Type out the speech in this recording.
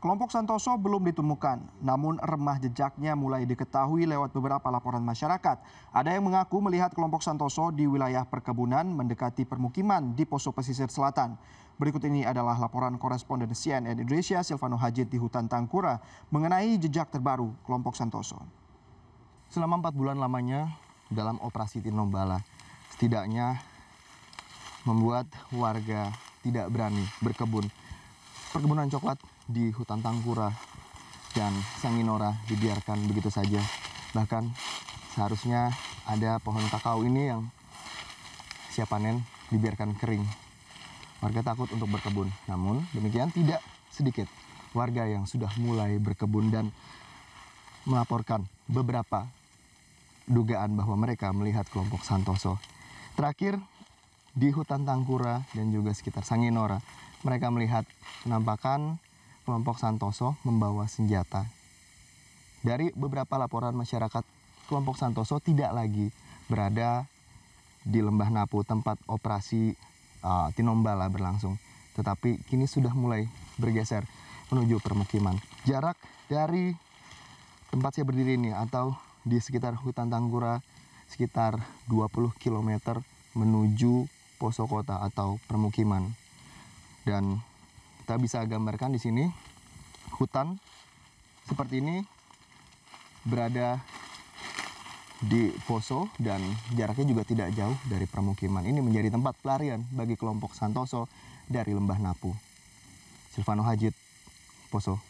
Kelompok Santoso belum ditemukan, namun remah jejaknya mulai diketahui lewat beberapa laporan masyarakat. Ada yang mengaku melihat kelompok Santoso di wilayah perkebunan mendekati permukiman di Poso Pesisir Selatan. Berikut ini adalah laporan koresponden CNN Indonesia Silvano Hajid di hutan Tangkura mengenai jejak terbaru kelompok Santoso. Selama empat bulan lamanya dalam operasi Tinombala, setidaknya membuat warga tidak berani berkebun perkebunan coklat di hutan Tangkura dan Sanginora dibiarkan begitu saja. Bahkan seharusnya ada pohon kakao ini yang siap panen dibiarkan kering. Warga takut untuk berkebun. Namun demikian tidak sedikit warga yang sudah mulai berkebun dan melaporkan beberapa dugaan bahwa mereka melihat kelompok Santoso. Terakhir, di hutan Tangkura dan juga sekitar Sanginora. Mereka melihat penampakan kelompok Santoso membawa senjata. Dari beberapa laporan masyarakat, kelompok Santoso tidak lagi berada di Lembah Napu tempat operasi uh, Tinombala berlangsung. Tetapi kini sudah mulai bergeser menuju permukiman. Jarak dari tempat saya berdiri ini atau di sekitar hutan Tangkura sekitar 20 km menuju poso kota atau permukiman. Dan kita bisa gambarkan di sini hutan seperti ini berada di Poso dan jaraknya juga tidak jauh dari permukiman. Ini menjadi tempat pelarian bagi kelompok Santoso dari Lembah Napu. Silvano Hajid, Poso.